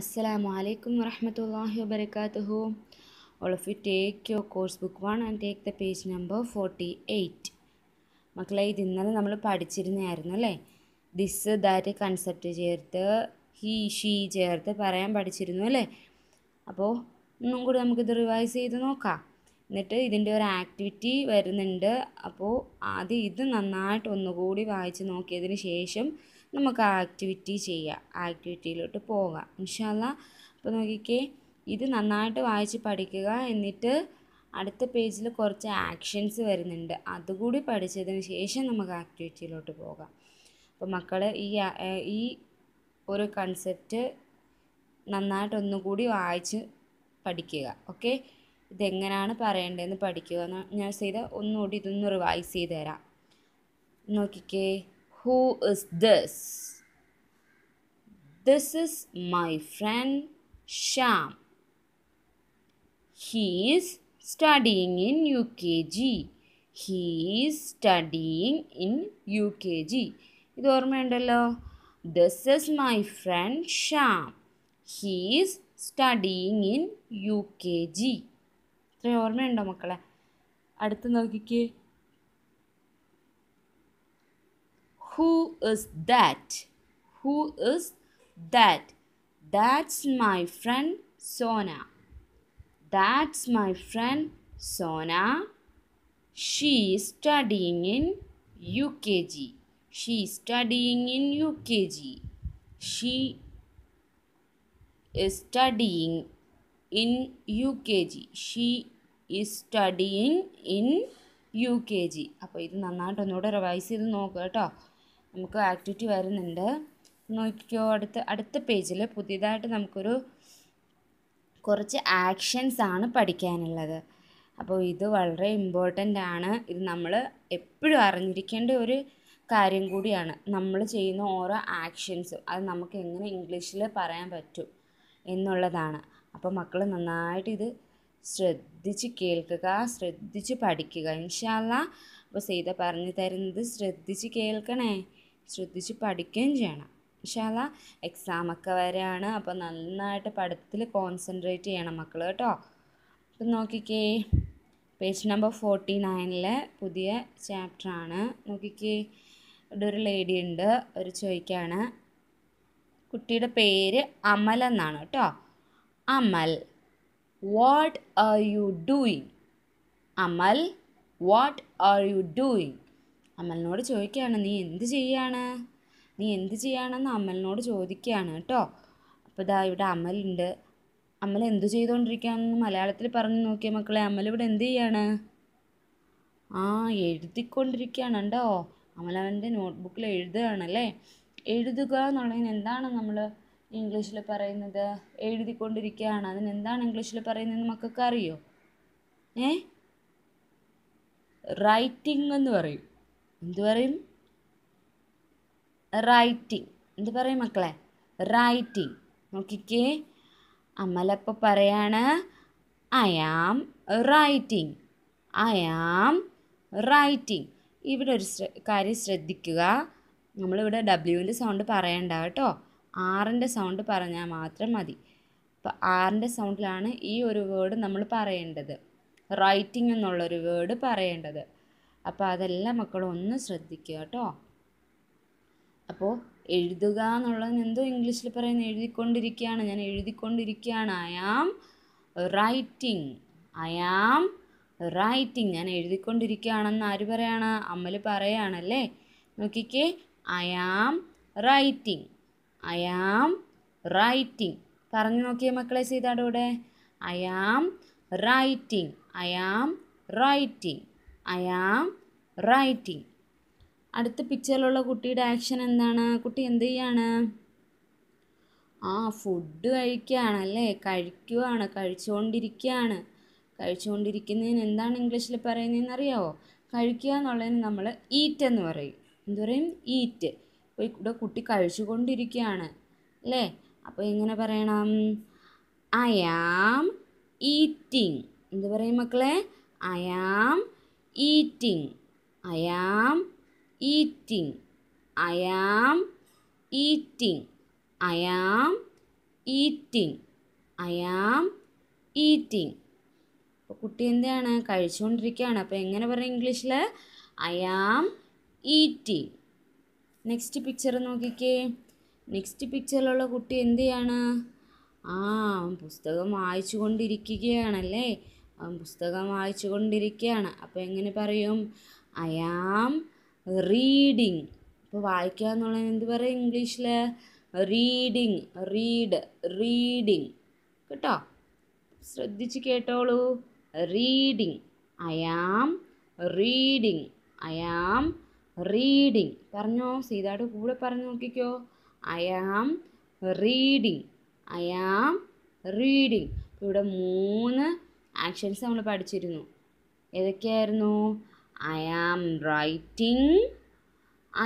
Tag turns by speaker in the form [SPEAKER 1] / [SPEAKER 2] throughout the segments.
[SPEAKER 1] അസ്സലാമു അലൈക്കും വറഹമത്തല്ലാഹി വബർക്കാത്തുഹു all of you take your course book one and take the page number forty eight മക്കളെ ഇത് ഇന്നലെ നമ്മൾ പഠിച്ചിരുന്നതായിരുന്നു അല്ലേ ദിസ് ദാറ്റ് കൺസെപ്റ്റ് ചേർത്ത് ഹി ഷീ ചേർത്ത് പറയാൻ പഠിച്ചിരുന്നു അല്ലേ അപ്പോൾ ഒന്നും കൂടി നമുക്കിത് റിവൈസ് ചെയ്ത് നോക്കാം എന്നിട്ട് ഇതിൻ്റെ ഒരു ആക്ടിവിറ്റി വരുന്നുണ്ട് അപ്പോൾ ആദ്യം ഇത് നന്നായിട്ട് ഒന്നുകൂടി വായിച്ച് നോക്കിയതിന് ശേഷം നമുക്ക് ആ ആക്ടിവിറ്റി ചെയ്യാം ആക്ടിവിറ്റിയിലോട്ട് പോകാം ഇൻഷാല്ല അപ്പോൾ നോക്കിക്കേ ഇത് നന്നായിട്ട് വായിച്ച് പഠിക്കുക എന്നിട്ട് അടുത്ത പേജിൽ കുറച്ച് ആക്ഷൻസ് വരുന്നുണ്ട് അതുകൂടി പഠിച്ചതിന് ശേഷം നമുക്ക് ആക്ടിവിറ്റിയിലോട്ട് പോകാം അപ്പോൾ മക്കൾ ഈ ഈ ഒരു കൺസെപ്റ്റ് നന്നായിട്ട് ഒന്നുകൂടി വായിച്ച് പഠിക്കുക ഓക്കെ ഇതെങ്ങനെയാണ് പറയേണ്ടതെന്ന് പഠിക്കുക ഞാൻ ചെയ്ത ഒന്നുകൂടി ഇതൊന്ന് റിവൈസ് ചെയ്ത് തരാം നോക്കിക്കേ who is this this is my friend Shyam he's studying in UKG. He is studying in UKG. ഇത് ഓർമ്മയുണ്ടല്ലോ this is my friend Shyam he is studying in U K G ഇത്രയും ഓർമ്മയുണ്ടോ മക്കളെ അടുത്ത് നോക്കിക്കേ Who is that? Who is that? That's my friend Sona. That's my friend Sona. She is studying in UKG. She is studying in UKG. She is studying in UKG. She is studying in UKG. K G അപ്പോൾ ഇത് നന്നായിട്ട് ഒന്നുകൂടെ revise ചെയ്ത് നമുക്ക് activity വരുന്നുണ്ട് നോക്കിക്കോ അടുത്ത അടുത്ത പേജിൽ പുതിയതായിട്ട് നമുക്കൊരു കുറച്ച് ആക്ഷൻസ് ആണ് പഠിക്കാനുള്ളത് അപ്പോൾ ഇത് വളരെ ഇമ്പോർട്ടൻ്റ് ആണ് ഇത് നമ്മൾ എപ്പോഴും അറിഞ്ഞിരിക്കേണ്ട ഒരു കാര്യം കൂടിയാണ് നമ്മൾ ചെയ്യുന്ന ഓരോ ആക്ഷൻസും അത് നമുക്ക് എങ്ങനെ ഇംഗ്ലീഷിൽ പറയാൻ പറ്റും എന്നുള്ളതാണ് അപ്പോൾ മക്കൾ നന്നായിട്ട് ഇത് ശ്രദ്ധിച്ച് കേൾക്കുക ശ്രദ്ധിച്ച് പഠിക്കുക ഇൻഷാല്ല അപ്പോൾ സീത പറഞ്ഞു തരുന്നത് ശ്രദ്ധിച്ച് കേൾക്കണേ ശ്രദ്ധിച്ച് പഠിക്കുകയും ചെയ്യണം ഇൻഷാല്ല എക്സാമൊക്കെ വരെയാണ് അപ്പോൾ നന്നായിട്ട് പഠിത്തത്തിൽ കോൺസെൻട്രേറ്റ് ചെയ്യണം മക്കൾ കേട്ടോ അപ്പം നോക്കിക്കേ പേജ് നമ്പർ ഫോർട്ടി നയനിലെ പുതിയ ചാപ്റ്ററാണ് നോക്കിക്കേ ഇവിടെ ഒരു ലേഡി ഉണ്ട് ഒരു ചോദിക്കാണ് കുട്ടിയുടെ പേര് അമൽ എന്നാണ് കേട്ടോ Amal what are you doing Amal what are you doing അമലിനോട് ചോദിക്കുകയാണ് നീ എന്ത് ചെയ്യാണ് നീ എന്ത് ചെയ്യാണെന്ന് അമലിനോട് ചോദിക്കുകയാണ് കേട്ടോ അപ്പോൾ ഇതാ ഇവിടെ അമലുണ്ട് അമൽ എന്ത് ചെയ്തുകൊണ്ടിരിക്കുകയാണെന്ന് മലയാളത്തിൽ പറഞ്ഞു നോക്കിയ മക്കളെ അമൽ ഇവിടെ എന്ത് ചെയ്യാണ് ആ എഴുതിക്കൊണ്ടിരിക്കുകയാണ് കേട്ടോ അമലവൻ്റെ നോട്ട്ബുക്കിൽ എഴുതുകയാണല്ലേ എഴുതുക എന്നുള്ളതിന് എന്താണ് നമ്മൾ ഇംഗ്ലീഷിൽ പറയുന്നത് എഴുതിക്കൊണ്ടിരിക്കുകയാണ് അതിനെന്താണ് ഇംഗ്ലീഷിൽ പറയുന്നതെന്ന് മക്കൾക്ക് അറിയോ ഏ റൈറ്റിംഗ് എന്ന് പറയും എന്ത് പറയും റൈറ്റിംഗ് എന്ത് പറയും മക്കളെ റൈറ്റിംഗ് നോക്കിക്കേ അമലപ്പോൾ പറയാണ് I am writing I am writing ഇവിടെ ഒരു കാര്യം ശ്രദ്ധിക്കുക നമ്മളിവിടെ ഡബ്ല്യുവിൻ്റെ സൗണ്ട് പറയണ്ട കേട്ടോ ആറിൻ്റെ സൗണ്ട് പറഞ്ഞാൽ മാത്രം മതി അപ്പോൾ ആറിൻ്റെ സൗണ്ടിലാണ് ഈ ഒരു വേർഡ് നമ്മൾ പറയേണ്ടത് റൈറ്റിംഗ് എന്നുള്ളൊരു വേർഡ് പറയേണ്ടത് അപ്പോൾ അതെല്ലാം മക്കളും ഒന്ന് ശ്രദ്ധിക്കുക കേട്ടോ അപ്പോൾ എഴുതുക എന്നുള്ളത് എന്തോ ഇംഗ്ലീഷിൽ പറയുന്നത് എഴുതിക്കൊണ്ടിരിക്കുകയാണ് ഞാൻ എഴുതിക്കൊണ്ടിരിക്കുകയാണ് I am writing I am writing ഞാൻ എഴുതിക്കൊണ്ടിരിക്കുകയാണെന്ന് ആര് പറയാണ് അമ്മൽ പറയാണല്ലേ നോക്കിക്കേ I am writing I am writing പറഞ്ഞു നോക്കിയ മക്കളെ ചെയ്താടൂടെ I am writing I am writing I am writing അടുത്ത പിക്ചറിലുള്ള കുട്ടിയുടെ ആക്ഷൻ എന്താണ് കുട്ടി എന്ത് ചെയ്യാണ് ആ ഫുഡ് കഴിക്കുകയാണ് അല്ലേ കഴിക്കുകയാണ് കഴിച്ചുകൊണ്ടിരിക്കുകയാണ് കഴിച്ചുകൊണ്ടിരിക്കുന്നതിന് എന്താണ് ഇംഗ്ലീഷിൽ പറയുന്നതെന്ന് അറിയാവോ കഴിക്കുക എന്നുള്ളതിന് നമ്മൾ ഈറ്റ് എന്ന് പറയും എന്ത് പറയും ഈറ്റ് അപ്പോൾ ഇവിടെ കുട്ടി കഴിച്ചുകൊണ്ടിരിക്കുകയാണ് അല്ലേ അപ്പോൾ എങ്ങനെ പറയണം ഐ ആം ഈറ്റിംഗ് എന്ത് പറയും മക്കളെ I am eating I am eating I am eating I am eating I am eating അപ്പോൾ കുട്ടി എന്താണ് കഴിച്ചുകൊണ്ടിരിക്കുകയാണ് അപ്പോൾ എങ്ങനെ പറയും ഇംഗ്ലീഷിൽ I am eating next picture നോക്കിക്കേ നെക്സ്റ്റ് പിക്ചറിലുള്ള കുട്ടി എന്ത് ചെയ്യാണ് ആ പുസ്തകം വായിച്ചു കൊണ്ടിരിക്കുകയാണല്ലേ അവൻ പുസ്തകം വായിച്ചു കൊണ്ടിരിക്കുകയാണ് അപ്പോൾ എങ്ങനെ പറയും ഐ ആം റീഡിങ് ഇപ്പോൾ വായിക്കുക എന്നുള്ളത് എന്ത് പറയും ഇംഗ്ലീഷിൽ റീഡിങ് റീഡ് റീഡിങ് കേട്ടോ ശ്രദ്ധിച്ച് കേട്ടോളൂ reading I am reading I am reading പറഞ്ഞോ സീതാട്ട് കൂടെ പറഞ്ഞു നോക്കിക്കോ I am reading I am reading ഇവിടെ മൂന്ന് ആക്ഷൻസ് നമ്മൾ പഠിച്ചിരുന്നു ഏതൊക്കെയായിരുന്നു I am writing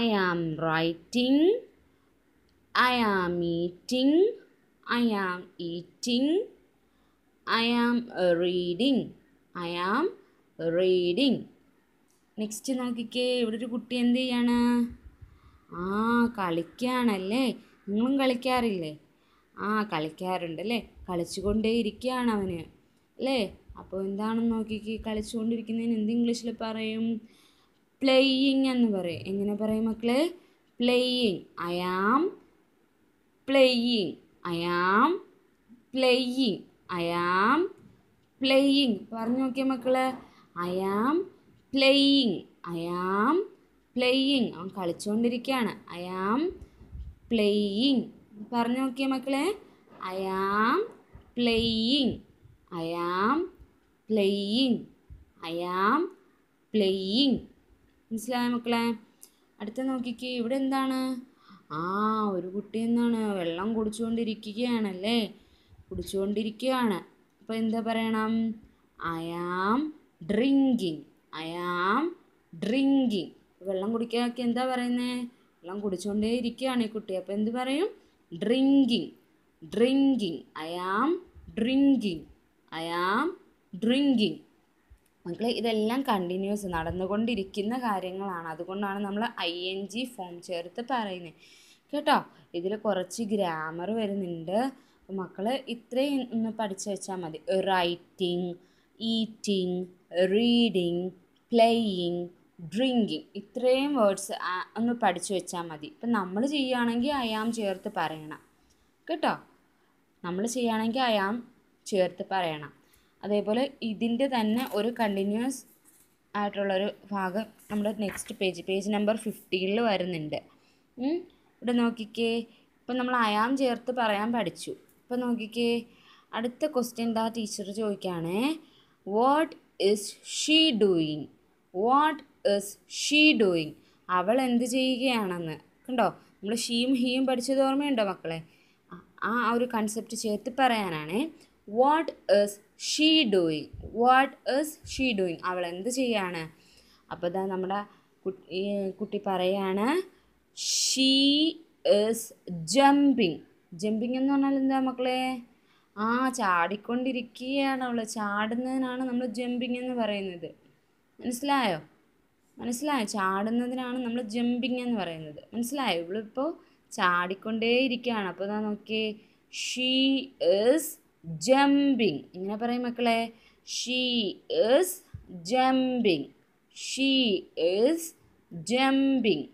[SPEAKER 1] I am writing I am eating I am eating I am reading I am reading next നോക്കിക്കേ ഇവിടെ ഒരു കുട്ടി എന്ത് ചെയ്യാണ് ആ കളിക്കുകയാണല്ലേ നിങ്ങളും കളിക്കാറില്ലേ ആ കളിക്കാറുണ്ട് അല്ലേ കളിച്ചുകൊണ്ടേ ഇരിക്കുകയാണ് അവന് അല്ലേ അപ്പോൾ എന്താണെന്ന് നോക്കിക്ക് കളിച്ചുകൊണ്ടിരിക്കുന്നതിന് എന്ത് ഇംഗ്ലീഷിൽ പറയും പ്ലേയിങ് എന്ന് പറയും എങ്ങനെ പറയും മക്കളെ playing I am playing I am playing I am playing പറഞ്ഞു നോക്കിയ മക്കള് I am playing I am playing അവൻ കളിച്ചുകൊണ്ടിരിക്കുകയാണ് ഐ ആം പ്ലേയിങ് പറഞ്ഞു നോക്കിയ മക്കളെ I am playing I am playing I am playing മനസ്സിലായ മക്കളെ അടുത്ത നോക്കിക്കേ ഇവിടെ എന്താണ് ആ ഒരു കുട്ടി എന്താണ് വെള്ളം കുടിച്ചുകൊണ്ടിരിക്കുകയാണ് അല്ലേ കുടിച്ചുകൊണ്ടിരിക്കുകയാണ് അപ്പോൾ എന്താ പറയണം I am drinking I am drinking വെള്ളം കുടിക്കാനൊക്കെ എന്താ പറയുന്നത് വെള്ളം കുടിച്ചുകൊണ്ടേ ഇരിക്കുകയാണ് ഈ കുട്ടി അപ്പോൾ എന്ത് പറയും drinking drinking I am drinking I am drinking മക്കളെ ഇതെല്ലാം കണ്ടിന്യൂസ് നടന്നുകൊണ്ടിരിക്കുന്ന കാര്യങ്ങളാണ് അതുകൊണ്ടാണ് നമ്മൾ ഐ എൻ ജി ഫോം ചേർത്ത് പറയുന്നത് കേട്ടോ ഇതിൽ കുറച്ച് ഗ്രാമർ വരുന്നുണ്ട് മക്കൾ ഇത്രയും ഒന്ന് പഠിച്ചു വെച്ചാൽ മതി writing eating reading playing drinking ഇത്രയും വേർഡ്സ് ഒന്ന് പഠിച്ചു വെച്ചാൽ മതി ഇപ്പം നമ്മൾ ചെയ്യുകയാണെങ്കിൽ അയാം ചേർത്ത് പറയണം കേട്ടോ നമ്മൾ ചെയ്യുകയാണെങ്കിൽ അയാം ചേർത്ത് പറയണം അതേപോലെ ഇതിൻ്റെ തന്നെ ഒരു കണ്ടിന്യൂസ് ആയിട്ടുള്ളൊരു ഭാഗം നമ്മുടെ നെക്സ്റ്റ് പേജ് പേജ് നമ്പർ ഫിഫ്റ്റീനിൽ വരുന്നുണ്ട് ഇവിടെ നോക്കിക്കേ ഇപ്പം നമ്മൾ അയാം ചേർത്ത് പറയാൻ പഠിച്ചു ഇപ്പം നോക്കിക്കേ അടുത്ത ക്വസ്റ്റ്യൻ എന്താ ടീച്ചർ ചോദിക്കുകയാണേ what is she doing what is she doing അവൾ എന്ത് ചെയ്യുകയാണെന്ന് കണ്ടോ നമ്മൾ ഷീയും ഹീയും പഠിച്ചത് ഓർമ്മയുണ്ടോ മക്കളെ ആ ഒരു കൺസെപ്റ്റ് ചേർത്ത് പറയാനാണേ what is she doing what is she doing അവൾ എന്ത് ചെയ്യാണ് അപ്പോൾ ഇതാ നമ്മുടെ കുട്ടി പറയാണ് ഷീ ഇസ് ജമ്പിങ് ജമ്പിങ് എന്ന് പറഞ്ഞാൽ എന്താ മക്കളെ ആ ചാടിക്കൊണ്ടിരിക്കുകയാണ് അവൾ ചാടുന്നതിനാണ് നമ്മൾ ജമ്പിങ് എന്ന് പറയുന്നത് മനസ്സിലായോ മനസ്സിലായോ ചാടുന്നതിനാണ് നമ്മൾ ജമ്പിങ് എന്ന് പറയുന്നത് മനസ്സിലായോ ഇവളിപ്പോൾ ചാടിക്കൊണ്ടേയിരിക്കുകയാണ് അപ്പോൾ ഇതാ നോക്കിയേ ഷീ ഇസ് ജമ്പിങ് ഇങ്ങനെ പറയും മക്കളെ she is jumping she is jumping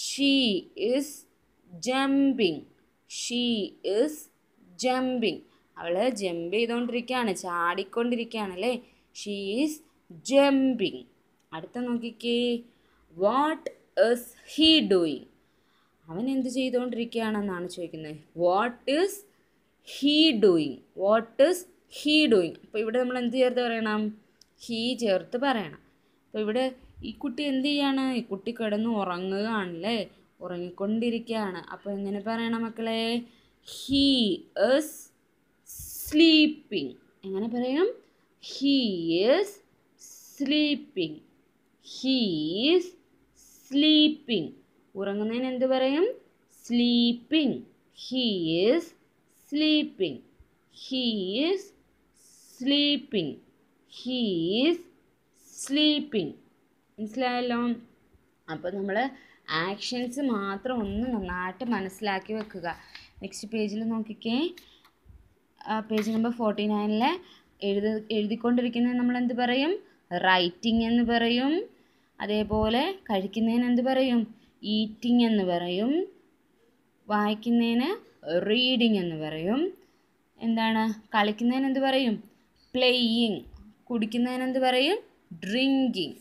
[SPEAKER 1] she is jumping she is jumping അവൾ ജമ്പ് ചെയ്തുകൊണ്ടിരിക്കുകയാണ് ചാടിക്കൊണ്ടിരിക്കുകയാണ് അല്ലേ ഷീ ഈസ് ജമ്പിങ് അടുത്ത നോക്കിക്കേ വാട്ട് ഇസ് ഹീ ഡൂയിങ് അവൻ എന്ത് ചെയ്തുകൊണ്ടിരിക്കുകയാണെന്നാണ് ചോദിക്കുന്നത് what is he doing what is he doing അപ്പോൾ ഇവിടെ നമ്മൾ എന്ത് ചേർത്ത് പറയണം ഹീ ചേർത്ത് പറയണം അപ്പോൾ ഇവിടെ ഈ കുട്ടി എന്ത് ചെയ്യാണ് ഈ കുട്ടി കിടന്ന് ഉറങ്ങുകയാണല്ലേ ഉറങ്ങിക്കൊണ്ടിരിക്കുകയാണ് അപ്പോൾ എങ്ങനെ പറയണം മക്കളെ ഹീ ഇസ് സ്ലീപ്പിംഗ് എങ്ങനെ പറയണം he is sleeping he's sleeping ഉറങ്ങുന്നതിന് എന്ത് പറയും sleeping he's sleeping. He is sleeping. He is sleeping. മനസ്സിലായല്ലോ അപ്പോൾ നമ്മൾ ആക്ഷൻസ് മാത്രം ഒന്ന് നന്നായിട്ട് മനസ്സിലാക്കി വെക്കുക നെക്സ്റ്റ് പേജിൽ നോക്കിക്കേ പേജ് നമ്പർ ഫോർട്ടി നയനിലെ എഴുത എഴുതിക്കൊണ്ടിരിക്കുന്നതിന് നമ്മൾ എന്ത് പറയും റൈറ്റിംഗ് എന്ന് പറയും അതേപോലെ കഴിക്കുന്നതിന് എന്ത് പറയും ഈറ്റിംഗ് എന്ന് പറയും വായിക്കുന്നതിന് റീഡിങ് എന്ന് പറയും എന്താണ് കളിക്കുന്നതിന് എന്ത് പറയും പ്ലേയിങ് കുടിക്കുന്നതിന് എന്ത് പറയും ഡ്രിങ്കിങ്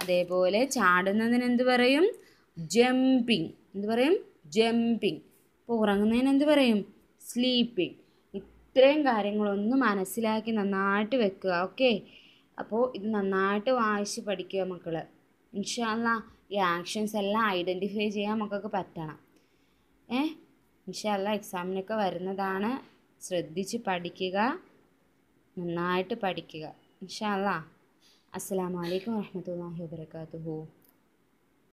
[SPEAKER 1] അതേപോലെ ചാടുന്നതിന് എന്ത് പറയും ജമ്പിങ് എന്ത് പറയും ജമ്പിങ് ഇപ്പോൾ ഉറങ്ങുന്നതിന് എന്ത് പറയും സ്ലീപ്പിങ് ഇത്രയും കാര്യങ്ങളൊന്ന് മനസ്സിലാക്കി നന്നായിട്ട് വെക്കുക ഓക്കെ അപ്പോൾ ഇത് നന്നായിട്ട് വായിച്ച് പഠിക്കുക മക്കൾ ഇൻഷാല്ല ഈ ആക്ഷൻസ് എല്ലാം ഐഡൻറ്റിഫൈ ചെയ്യാൻ മക്കൾക്ക് പറ്റണം ഏഹ് ഇൻഷല്ല എക്സാമിനൊക്കെ വരുന്നതാണ് ശ്രദ്ധിച്ച് പഠിക്കുക നന്നായിട്ട് പഠിക്കുക ഇൻഷല്ല അസ്സാം വലൈക്കും വാഹമത്തല്ലാഹി വാബർക്കാത്തു